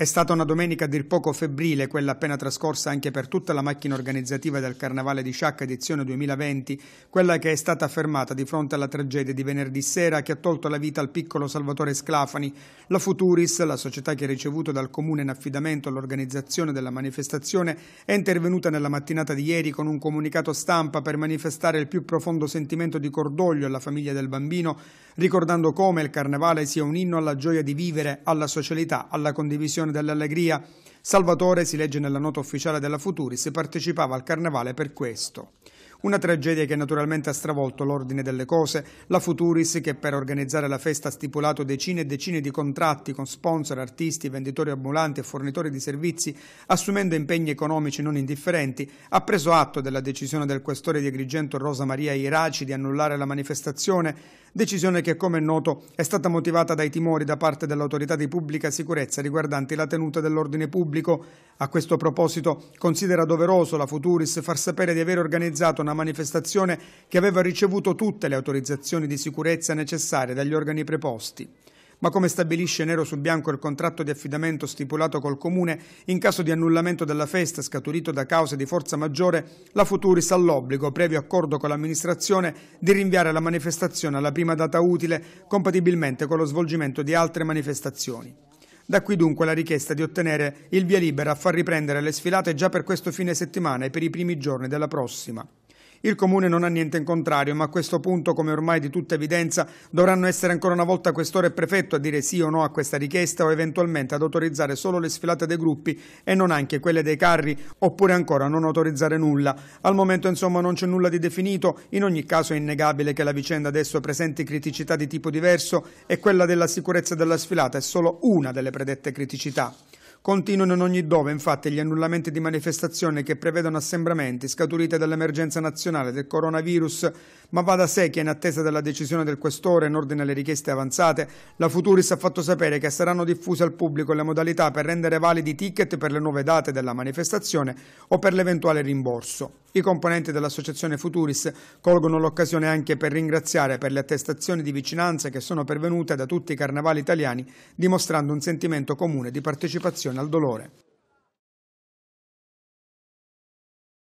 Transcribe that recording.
È stata una domenica a dir poco febbrile, quella appena trascorsa anche per tutta la macchina organizzativa del Carnavale di Sciacca edizione 2020, quella che è stata fermata di fronte alla tragedia di venerdì sera che ha tolto la vita al piccolo Salvatore Sclafani. La Futuris, la società che ha ricevuto dal Comune in affidamento l'organizzazione della manifestazione, è intervenuta nella mattinata di ieri con un comunicato stampa per manifestare il più profondo sentimento di cordoglio alla famiglia del bambino, ricordando come il Carnavale sia un inno alla gioia di vivere, alla socialità, alla condivisione Canzone dell'Allegria. Salvatore, si legge nella nota ufficiale della Futuris, partecipava al carnevale per questo. Una tragedia che naturalmente ha stravolto l'ordine delle cose, la Futuris che per organizzare la festa ha stipulato decine e decine di contratti con sponsor, artisti, venditori ambulanti e fornitori di servizi, assumendo impegni economici non indifferenti, ha preso atto della decisione del questore di Agrigento Rosa Maria Iraci di annullare la manifestazione, decisione che come è noto è stata motivata dai timori da parte dell'autorità di pubblica sicurezza riguardanti la tenuta dell'ordine pubblico. A questo proposito considera doveroso la Futuris far sapere di aver organizzato una una manifestazione che aveva ricevuto tutte le autorizzazioni di sicurezza necessarie dagli organi preposti. Ma come stabilisce nero su bianco il contratto di affidamento stipulato col comune, in caso di annullamento della festa scaturito da cause di forza maggiore, la Futuris ha l'obbligo, previo accordo con l'amministrazione, di rinviare la manifestazione alla prima data utile, compatibilmente con lo svolgimento di altre manifestazioni. Da qui dunque la richiesta di ottenere il via libera a far riprendere le sfilate già per questo fine settimana e per i primi giorni della prossima. Il Comune non ha niente in contrario, ma a questo punto, come ormai di tutta evidenza, dovranno essere ancora una volta questore e prefetto a dire sì o no a questa richiesta o eventualmente ad autorizzare solo le sfilate dei gruppi e non anche quelle dei carri, oppure ancora non autorizzare nulla. Al momento, insomma, non c'è nulla di definito, in ogni caso è innegabile che la vicenda adesso presenti criticità di tipo diverso e quella della sicurezza della sfilata è solo una delle predette criticità continuano in ogni dove, infatti, gli annullamenti di manifestazioni che prevedono assembramenti scaturite dall'emergenza nazionale del coronavirus, ma va da sé che in attesa della decisione del questore in ordine alle richieste avanzate, la Futuris ha fatto sapere che saranno diffuse al pubblico le modalità per rendere validi i ticket per le nuove date della manifestazione o per l'eventuale rimborso. I componenti dell'associazione Futuris colgono l'occasione anche per ringraziare per le attestazioni di vicinanza che sono pervenute da tutti i carnavali italiani, dimostrando un sentimento comune di partecipazione al dolore.